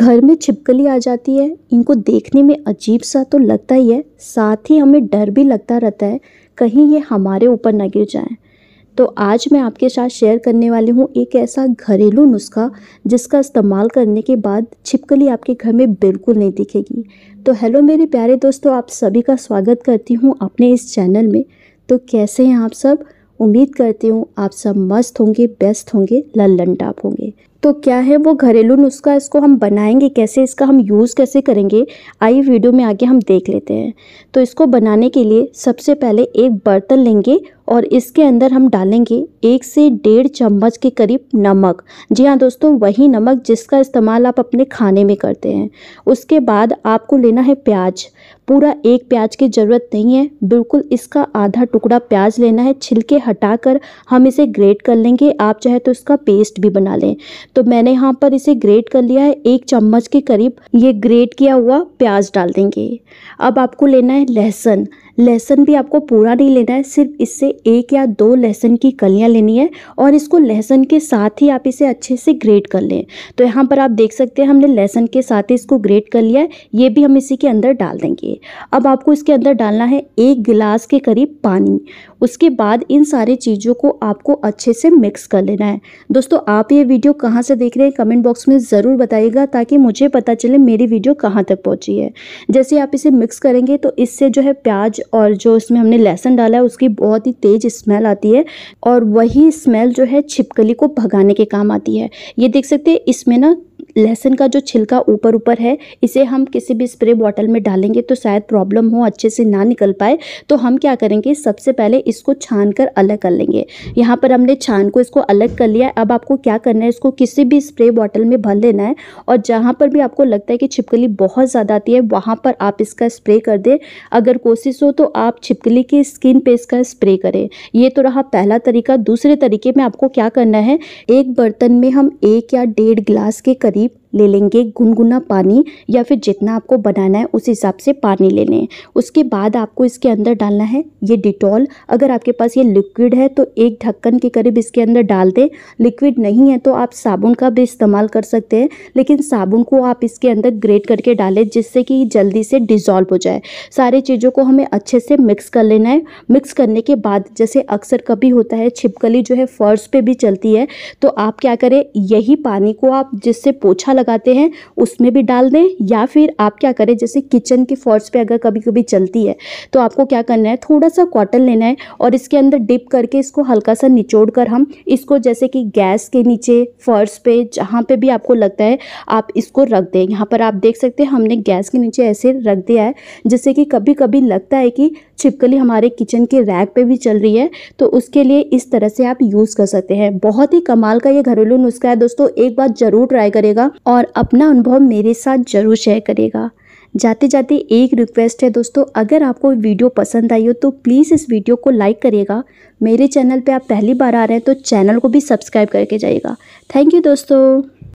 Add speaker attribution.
Speaker 1: घर में छिपकली आ जाती है इनको देखने में अजीब सा तो लगता ही है साथ ही हमें डर भी लगता रहता है कहीं ये हमारे ऊपर ना गिर जाएं तो आज मैं आपके साथ शेयर करने वाली हूँ एक ऐसा घरेलू नुस्खा जिसका इस्तेमाल करने के बाद छिपकली आपके घर में बिल्कुल नहीं दिखेगी तो हेलो मेरे प्यारे दोस्तों आप सभी का स्वागत करती हूँ अपने इस चैनल में तो कैसे हैं आप सब उम्मीद करती हूँ आप सब मस्त होंगे बेस्ट होंगे लल्लन टाप होंगे तो क्या है वो घरेलू नुस्खा इसको हम बनाएंगे कैसे इसका हम यूज़ कैसे करेंगे आई वीडियो में आगे हम देख लेते हैं तो इसको बनाने के लिए सबसे पहले एक बर्तन लेंगे और इसके अंदर हम डालेंगे एक से डेढ़ चम्मच के करीब नमक जी हाँ दोस्तों वही नमक जिसका इस्तेमाल आप अपने खाने में करते हैं उसके बाद आपको लेना है प्याज पूरा एक प्याज की ज़रूरत नहीं है बिल्कुल इसका आधा टुकड़ा प्याज लेना है छिलके हटाकर हम इसे ग्रेट कर लेंगे आप चाहे तो इसका पेस्ट भी बना लें तो मैंने यहाँ पर इसे ग्रेट कर लिया है एक चम्मच के करीब ये ग्रेट किया हुआ प्याज डाल देंगे अब आपको लेना है लहसुन लहसन भी आपको पूरा नहीं लेना है सिर्फ इससे एक या दो लहसन की कलियाँ लेनी है और इसको लहसन के साथ ही आप इसे अच्छे से ग्रेट कर लें तो यहाँ पर आप देख सकते हैं हमने लहसन के साथ ही इसको ग्रेट कर लिया है ये भी हम इसी के अंदर डाल देंगे अब आपको इसके अंदर डालना है एक गिलास के करीब पानी उसके बाद इन सारी चीज़ों को आपको अच्छे से मिक्स कर लेना है दोस्तों आप ये वीडियो कहाँ से देख रहे हैं कमेंट बॉक्स में ज़रूर बताइएगा ताकि मुझे पता चले मेरी वीडियो कहाँ तक पहुँची है जैसे आप इसे मिक्स करेंगे तो इससे जो है प्याज और जो इसमें हमने लहसन डाला है उसकी बहुत ही तेज स्मेल आती है और वही स्मेल जो है छिपकली को भगाने के काम आती है ये देख सकते हैं इसमें ना लहसुन का जो छिलका ऊपर ऊपर है इसे हम किसी भी स्प्रे बॉटल में डालेंगे तो शायद प्रॉब्लम हो अच्छे से ना निकल पाए तो हम क्या करेंगे सबसे पहले इसको छान कर अलग कर लेंगे यहाँ पर हमने छान को इसको अलग कर लिया अब आपको क्या करना है इसको किसी भी स्प्रे बॉटल में भर लेना है और जहाँ पर भी आपको लगता है कि छिपकली बहुत ज़्यादा आती है वहाँ पर आप इसका स्प्रे कर दें अगर कोशिश हो तो आप छिपकली की स्किन पर इसका स्प्रे करें ये तो रहा पहला तरीका दूसरे तरीके में आपको क्या करना है एक बर्तन में हम एक या डेढ़ ग्लास के करीब deep ले लेंगे गुनगुना पानी या फिर जितना आपको बनाना है उस हिसाब से पानी ले लें उसके बाद आपको इसके अंदर डालना है ये डिटॉल अगर आपके पास ये लिक्विड है तो एक ढक्कन के करीब इसके अंदर डाल दें लिक्विड नहीं है तो आप साबुन का भी इस्तेमाल कर सकते हैं लेकिन साबुन को आप इसके अंदर ग्रेट करके डालें जिससे कि जल्दी से डिजॉल्व हो जाए सारी चीज़ों को हमें अच्छे से मिक्स कर लेना है मिक्स करने के बाद जैसे अक्सर कभी होता है छिपकली जो है फर्श पर भी चलती है तो आप क्या करें यही पानी को आप जिससे पोछा लगाते हैं उसमें भी डाल दें या फिर आप क्या करें जैसे किचन के फॉर्स पे अगर कभी कभी चलती है तो आपको क्या करना है थोड़ा सा कॉटन लेना है और इसके अंदर डिप करके इसको हल्का सा निचोड़ कर हम इसको जैसे कि गैस के नीचे फर्श पे जहाँ पे भी आपको लगता है आप इसको रख दें यहाँ पर आप देख सकते हैं हमने गैस के नीचे ऐसे रख दिया है जैसे कि कभी कभी लगता है कि छिपकली हमारे किचन के रैक पर भी चल रही है तो उसके लिए इस तरह से आप यूज़ कर सकते हैं बहुत ही कमाल का ये घरेलू नुस्खा है दोस्तों एक बार ज़रूर ट्राई करेगा और और अपना अनुभव मेरे साथ ज़रूर शेयर करेगा जाते जाते एक रिक्वेस्ट है दोस्तों अगर आपको वीडियो पसंद आई हो तो प्लीज़ इस वीडियो को लाइक करेगा मेरे चैनल पे आप पहली बार आ रहे हैं तो चैनल को भी सब्सक्राइब करके जाइएगा थैंक यू दोस्तों